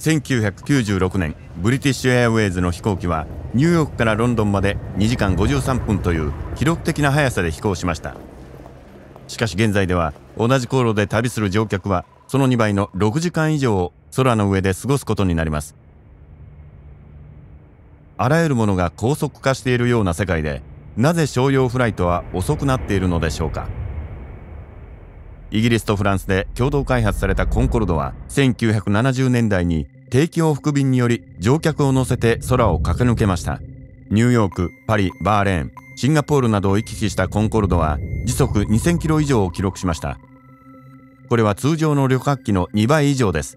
1996年ブリティッシュエアウェイズの飛行機はニューヨークからロンドンまで2時間53分という記録的な速さで飛行しましたしかし現在では同じ航路で旅する乗客はその2倍の6時間以上を空の上で過ごすことになりますあらゆるものが高速化しているような世界でなぜ商用フライトは遅くなっているのでしょうかイギリスとフランスで共同開発されたコンコルドは1970年代に定期往復便により乗客を乗せて空を駆け抜けました。ニューヨーク、パリ、バーレーン、シンガポールなどを行き来したコンコルドは時速2000キロ以上を記録しました。これは通常の旅客機の2倍以上です。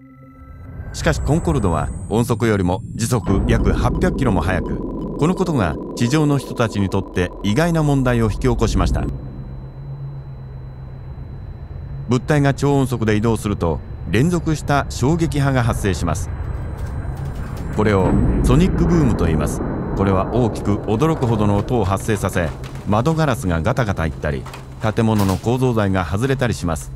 しかしコンコルドは音速よりも時速約800キロも速く、このことが地上の人たちにとって意外な問題を引き起こしました。物体が超音速で移動すると連続した衝撃波が発生します。これをソニックブームと言いますこれは大きく驚くほどの音を発生させ窓ガラスがガタガタいったり建物の構造材が外れたりします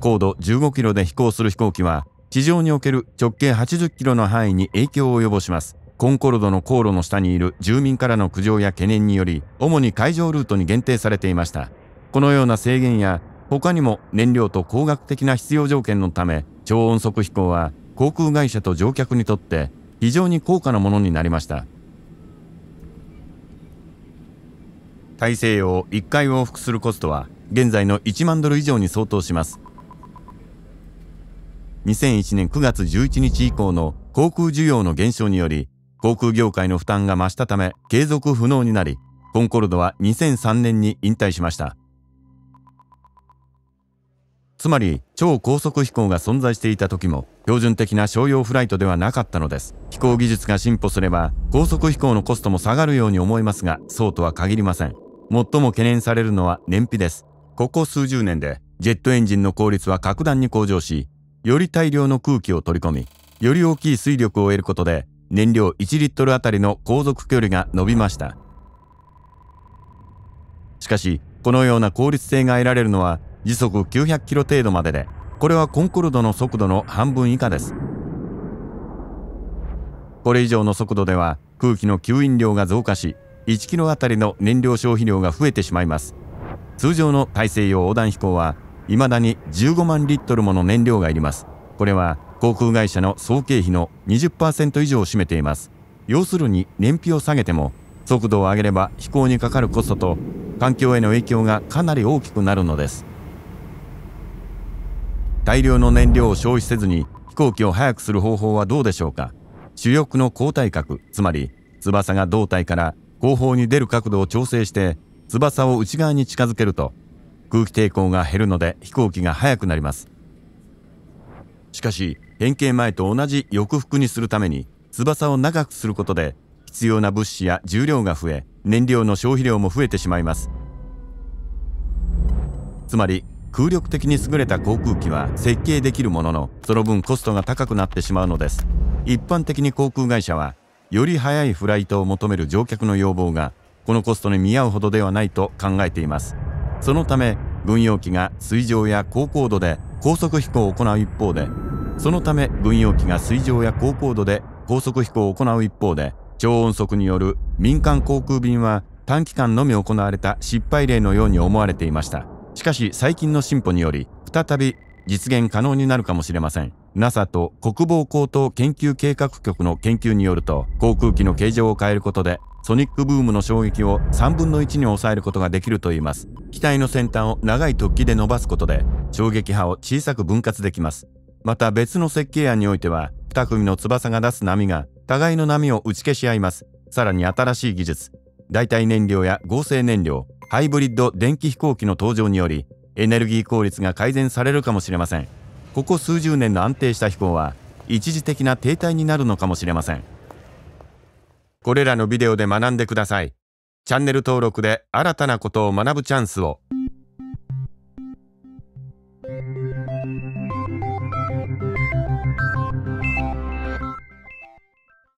高度15キロで飛行する飛行機は地上における直径80キロの範囲に影響を及ぼしますコンコルドの航路の下にいる住民からの苦情や懸念により主に海上ルートに限定されていましたこのような制限や他にも燃料と工学的な必要条件のため超音速飛行は航空会社と乗客にとって非常に高価なものになりました大西洋1回往復するコストは現在の1万ドル以上に相当します2001年9月11日以降の航空需要の減少により航空業界の負担が増したため継続不能になりコンコルドは2003年に引退しましたつまり超高速飛行が存在していた時も標準的な商用フライトではなかったのです。飛行技術が進歩すれば、高速飛行のコストも下がるように思いますが、そうとは限りません。最も懸念されるのは燃費です。ここ数十年で、ジェットエンジンの効率は格段に向上し、より大量の空気を取り込み、より大きい水力を得ることで、燃料1リットルあたりの航続距離が伸びました。しかし、このような効率性が得られるのは時速900キロ程度までで、これはコンコルドの速度の半分以下ですこれ以上の速度では空気の吸引量が増加し1キロあたりの燃料消費量が増えてしまいます通常の大西洋横断飛行は未だに15万リットルもの燃料がいりますこれは航空会社の総経費の20%以上を占めています要するに燃費を下げても速度を上げれば飛行にかかるコストと環境への影響がかなり大きくなるのです大量の燃料を消費せずに飛行機を速くする方法はどうでしょうか主翼の後退角つまり翼が胴体から後方に出る角度を調整して翼を内側に近づけると空気抵抗が減るので飛行機が速くなりますしかし変形前と同じ翼腹にするために翼を長くすることで必要な物資や重量が増え燃料の消費量も増えてしまいますつまり空力的に優れた航空機は設計できるもののその分コストが高くなってしまうのです一般的に航空会社はより速いフライトを求める乗客の要望がこのコストに見合うほどではないと考えていますそのため軍用機が水上や高高度で高速飛行を行う一方でそのため軍用機が水上や高高度で高速飛行を行う一方で超音速による民間航空便は短期間のみ行われた失敗例のように思われていましたしかし最近の進歩により、再び実現可能になるかもしれません。NASA と国防高等研究計画局の研究によると、航空機の形状を変えることで、ソニックブームの衝撃を3分の1に抑えることができるといいます。機体の先端を長い突起で伸ばすことで、衝撃波を小さく分割できます。また別の設計案においては、2組の翼が出す波が、互いの波を打ち消し合います。さらに新しい技術、代替燃料や合成燃料、ハイブリッド電気飛行機の登場によりエネルギー効率が改善されるかもしれませんここ数十年の安定した飛行は一時的な停滞になるのかもしれませんこれらのビデオで学んでくださいチャンネル登録で新たなことを学ぶチャンスを